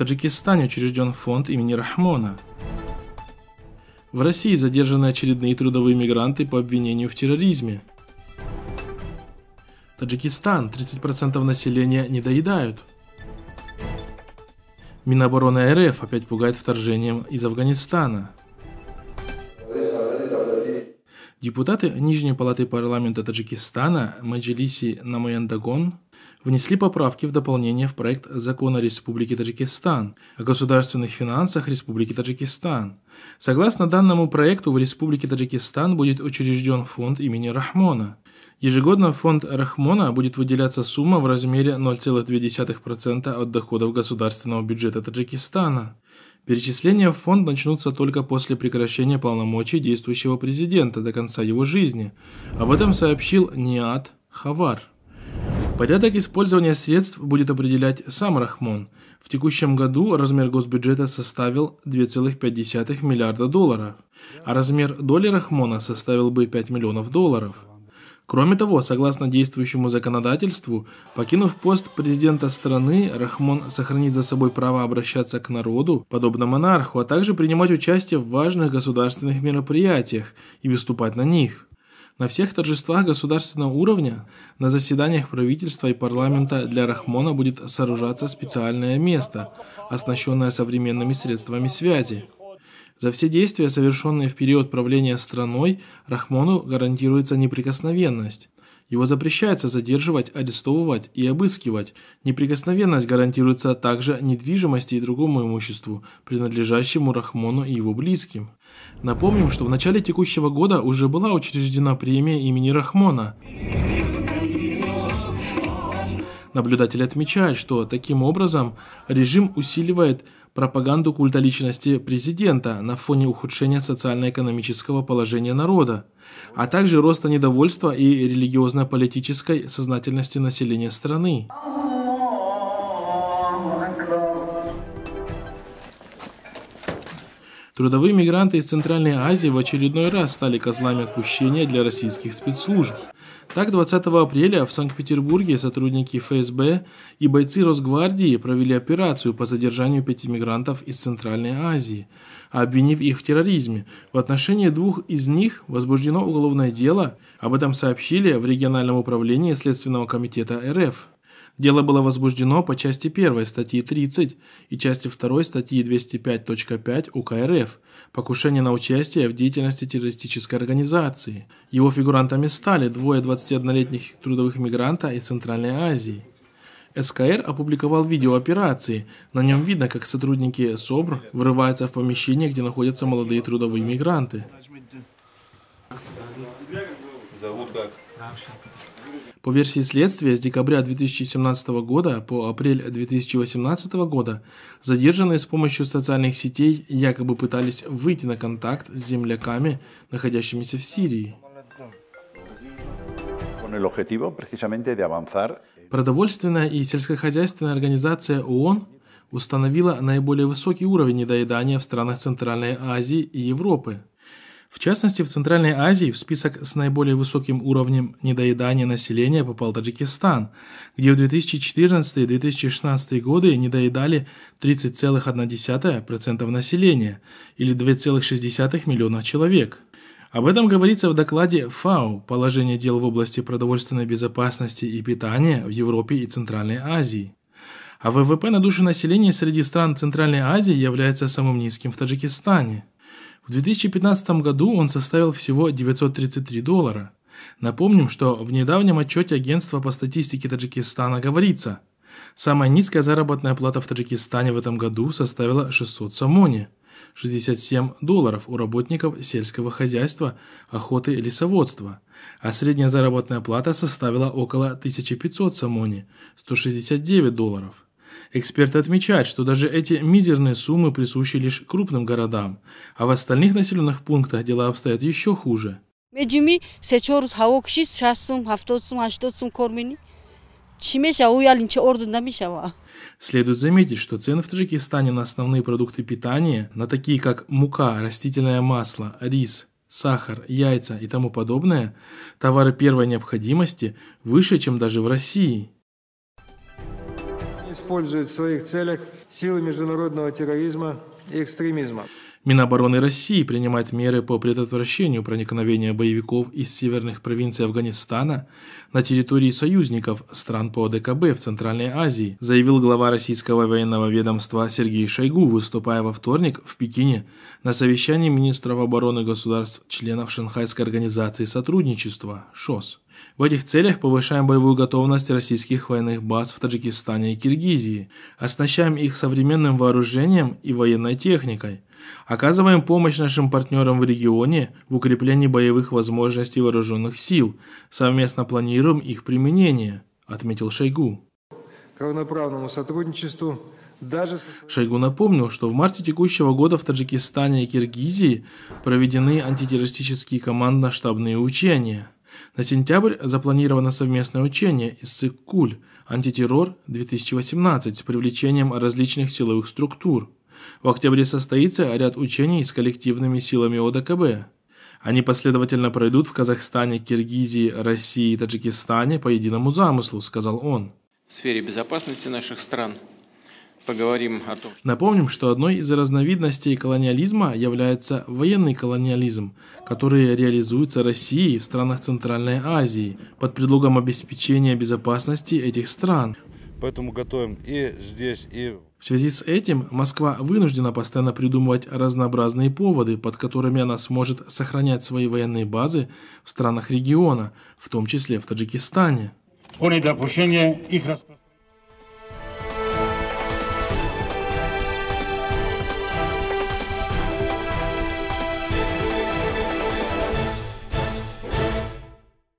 Таджикистане учрежден фонд имени Рахмона. В России задержаны очередные трудовые мигранты по обвинению в терроризме. Таджикистан 30% населения не доедают. Минобороны РФ опять пугает вторжением из Афганистана. Депутаты Нижней палаты парламента Таджикистана Маджилиси Намаяндагон внесли поправки в дополнение в проект закона Республики Таджикистан о государственных финансах Республики Таджикистан. Согласно данному проекту в Республике Таджикистан будет учрежден фонд имени Рахмона. Ежегодно в фонд Рахмона будет выделяться сумма в размере 0,2% от доходов государственного бюджета Таджикистана. Перечисления в фонд начнутся только после прекращения полномочий действующего президента до конца его жизни. Об этом сообщил Ниат Хавар. Порядок использования средств будет определять сам Рахмон. В текущем году размер госбюджета составил 2,5 миллиарда долларов, а размер доли Рахмона составил бы 5 миллионов долларов. Кроме того, согласно действующему законодательству, покинув пост президента страны, Рахмон сохранит за собой право обращаться к народу, подобно монарху, а также принимать участие в важных государственных мероприятиях и выступать на них. На всех торжествах государственного уровня, на заседаниях правительства и парламента для Рахмона будет сооружаться специальное место, оснащенное современными средствами связи. За все действия, совершенные в период правления страной, Рахмону гарантируется неприкосновенность. Его запрещается задерживать, арестовывать и обыскивать. Неприкосновенность гарантируется также недвижимости и другому имуществу, принадлежащему Рахмону и его близким. Напомним, что в начале текущего года уже была учреждена премия имени Рахмона. Наблюдатель отмечает, что таким образом режим усиливает пропаганду культа личности президента на фоне ухудшения социально-экономического положения народа, а также роста недовольства и религиозно-политической сознательности населения страны. Трудовые мигранты из Центральной Азии в очередной раз стали козлами отпущения для российских спецслужб – так, 20 апреля в Санкт-Петербурге сотрудники ФСБ и бойцы Росгвардии провели операцию по задержанию пяти мигрантов из Центральной Азии, обвинив их в терроризме. В отношении двух из них возбуждено уголовное дело, об этом сообщили в региональном управлении Следственного комитета РФ. Дело было возбуждено по части 1 статьи 30 и части 2 статьи 205.5 УК РФ «Покушение на участие в деятельности террористической организации». Его фигурантами стали двое 21-летних трудовых мигранта из Центральной Азии. СКР опубликовал видео операции. На нем видно, как сотрудники СОБР врываются в помещение, где находятся молодые трудовые мигранты. Зовут как? По версии следствия, с декабря 2017 года по апрель 2018 года задержанные с помощью социальных сетей якобы пытались выйти на контакт с земляками, находящимися в Сирии. Продовольственная и сельскохозяйственная организация ООН установила наиболее высокий уровень недоедания в странах Центральной Азии и Европы – в частности, в Центральной Азии в список с наиболее высоким уровнем недоедания населения попал Таджикистан, где в 2014-2016 годы недоедали 30,1% населения или 2,6 миллиона человек. Об этом говорится в докладе ФАО «Положение дел в области продовольственной безопасности и питания в Европе и Центральной Азии». А ВВП на душу населения среди стран Центральной Азии является самым низким в Таджикистане – в 2015 году он составил всего 933 доллара. Напомним, что в недавнем отчете агентства по статистике Таджикистана говорится, самая низкая заработная плата в Таджикистане в этом году составила 600 самони, 67 долларов у работников сельского хозяйства, охоты и лесоводства, а средняя заработная плата составила около 1500 самони, 169 долларов – Эксперты отмечают, что даже эти мизерные суммы присущи лишь крупным городам, а в остальных населенных пунктах дела обстоят еще хуже. Следует заметить, что цены в Таджикистане на основные продукты питания, на такие как мука, растительное масло, рис, сахар, яйца и тому подобное, товары первой необходимости выше, чем даже в России использует в своих целях силы международного терроризма и экстремизма. Минобороны России принимает меры по предотвращению проникновения боевиков из северных провинций Афганистана на территории союзников стран по ДКБ в Центральной Азии, заявил глава российского военного ведомства Сергей Шойгу, выступая во вторник в Пекине на совещании министров обороны государств-членов Шанхайской организации сотрудничества ШОС. В этих целях повышаем боевую готовность российских военных баз в Таджикистане и Киргизии, оснащаем их современным вооружением и военной техникой, оказываем помощь нашим партнерам в регионе в укреплении боевых возможностей вооруженных сил, совместно планируем их применение, отметил Шойгу. К равноправному сотрудничеству даже... Шойгу напомнил, что в марте текущего года в Таджикистане и Киргизии проведены антитеррористические командно-штабные учения – на сентябрь запланировано совместное учение «Иссык-Куль» «Антитеррор-2018» с привлечением различных силовых структур. В октябре состоится ряд учений с коллективными силами ОДКБ. Они последовательно пройдут в Казахстане, Киргизии, России и Таджикистане по единому замыслу, сказал он. В сфере безопасности наших стран поговорим о том. Что... Напомним, что одной из разновидностей колониализма является военный колониализм, который реализуется Россией в странах Центральной Азии под предлогом обеспечения безопасности этих стран. Поэтому готовим и здесь, и... В связи с этим Москва вынуждена постоянно придумывать разнообразные поводы, под которыми она сможет сохранять свои военные базы в странах региона, в том числе в Таджикистане. О недопущении их распространения